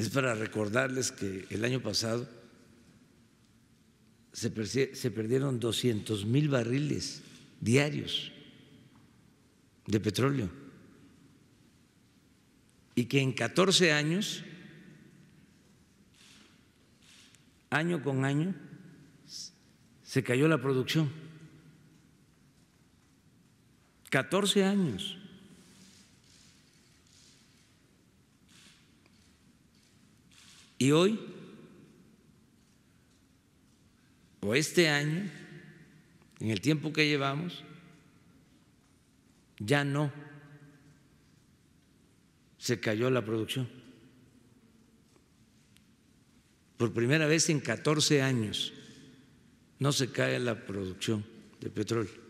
Es para recordarles que el año pasado se, perdieron 200 mil barriles diarios de petróleo y que en 14 años, año con año, se cayó la producción. 14 años. Y hoy, o este año, en el tiempo que llevamos, ya no se cayó la producción. Por primera vez en 14 años no se cae la producción de petróleo.